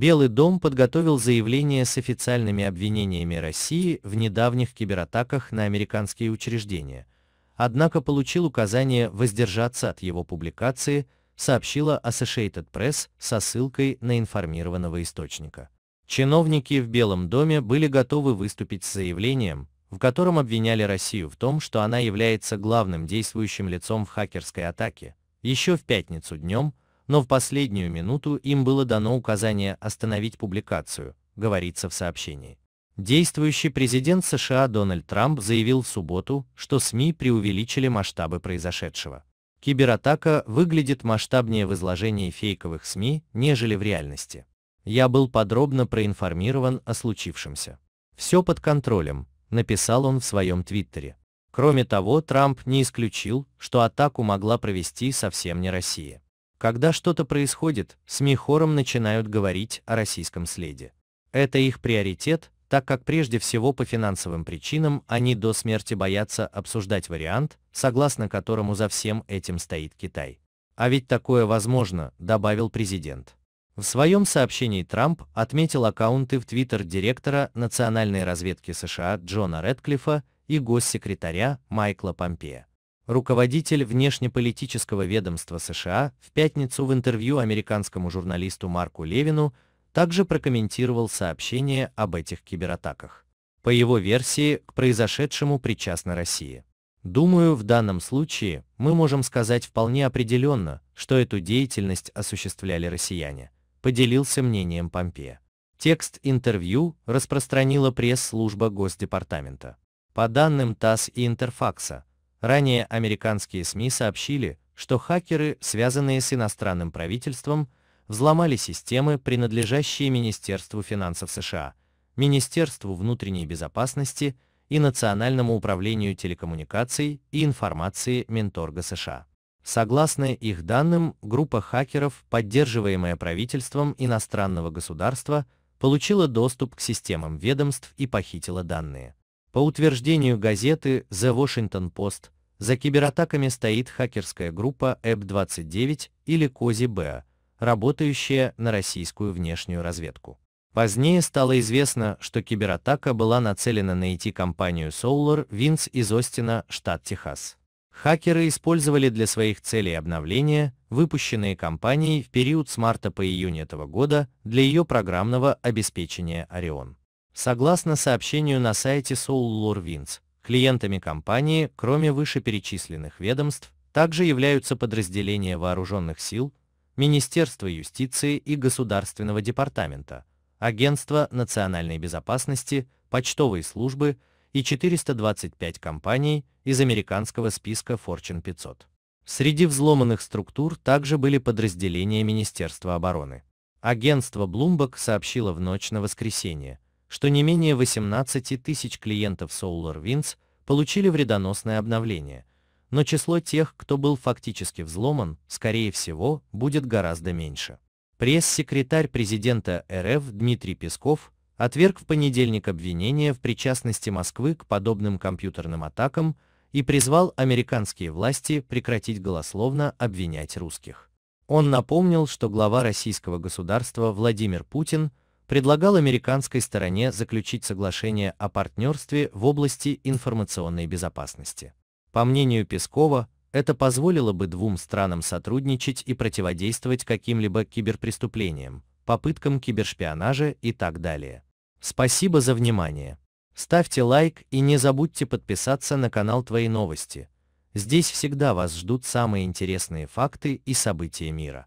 Белый дом подготовил заявление с официальными обвинениями России в недавних кибератаках на американские учреждения, однако получил указание воздержаться от его публикации, сообщила Associated Press со ссылкой на информированного источника. Чиновники в Белом доме были готовы выступить с заявлением, в котором обвиняли Россию в том, что она является главным действующим лицом в хакерской атаке. Еще в пятницу днем – но в последнюю минуту им было дано указание остановить публикацию, говорится в сообщении. Действующий президент США Дональд Трамп заявил в субботу, что СМИ преувеличили масштабы произошедшего. Кибератака выглядит масштабнее в изложении фейковых СМИ, нежели в реальности. Я был подробно проинформирован о случившемся. Все под контролем, написал он в своем твиттере. Кроме того, Трамп не исключил, что атаку могла провести совсем не Россия. Когда что-то происходит, СМИ хором начинают говорить о российском следе. Это их приоритет, так как прежде всего по финансовым причинам они до смерти боятся обсуждать вариант, согласно которому за всем этим стоит Китай. А ведь такое возможно, добавил президент. В своем сообщении Трамп отметил аккаунты в Твиттер директора национальной разведки США Джона Редклифа и госсекретаря Майкла Помпея. Руководитель внешнеполитического ведомства США в пятницу в интервью американскому журналисту Марку Левину также прокомментировал сообщение об этих кибератаках. По его версии, к произошедшему причастна Россия. Думаю, в данном случае мы можем сказать вполне определенно, что эту деятельность осуществляли россияне, поделился мнением Помпея. Текст интервью распространила пресс-служба Госдепартамента. По данным ТАСС и Интерфакса, Ранее американские СМИ сообщили, что хакеры, связанные с иностранным правительством, взломали системы, принадлежащие Министерству финансов США, Министерству внутренней безопасности и Национальному управлению телекоммуникаций и информации Минторга США. Согласно их данным, группа хакеров, поддерживаемая правительством иностранного государства, получила доступ к системам ведомств и похитила данные. По утверждению газеты The Washington Post, за кибератаками стоит хакерская группа App29 или Кози Б, работающая на российскую внешнюю разведку. Позднее стало известно, что кибератака была нацелена на IT-компанию Solar Winds из Остина, штат Техас. Хакеры использовали для своих целей обновления, выпущенные компанией в период с марта по июнь этого года для ее программного обеспечения Orion. Согласно сообщению на сайте SoulLorWinds, клиентами компании, кроме вышеперечисленных ведомств, также являются подразделения вооруженных сил, Министерство юстиции и Государственного департамента, Агентство национальной безопасности, почтовые службы и 425 компаний из американского списка Fortune 500. Среди взломанных структур также были подразделения Министерства обороны. Агентство Bloomberg сообщило в ночь на воскресенье, что не менее 18 тысяч клиентов SolarWinds получили вредоносное обновление, но число тех, кто был фактически взломан, скорее всего, будет гораздо меньше. Пресс-секретарь президента РФ Дмитрий Песков отверг в понедельник обвинения в причастности Москвы к подобным компьютерным атакам и призвал американские власти прекратить голословно обвинять русских. Он напомнил, что глава российского государства Владимир Путин – предлагал американской стороне заключить соглашение о партнерстве в области информационной безопасности. По мнению Пескова, это позволило бы двум странам сотрудничать и противодействовать каким-либо киберпреступлениям, попыткам кибершпионажа и так далее. Спасибо за внимание. Ставьте лайк и не забудьте подписаться на канал Твои новости. Здесь всегда вас ждут самые интересные факты и события мира.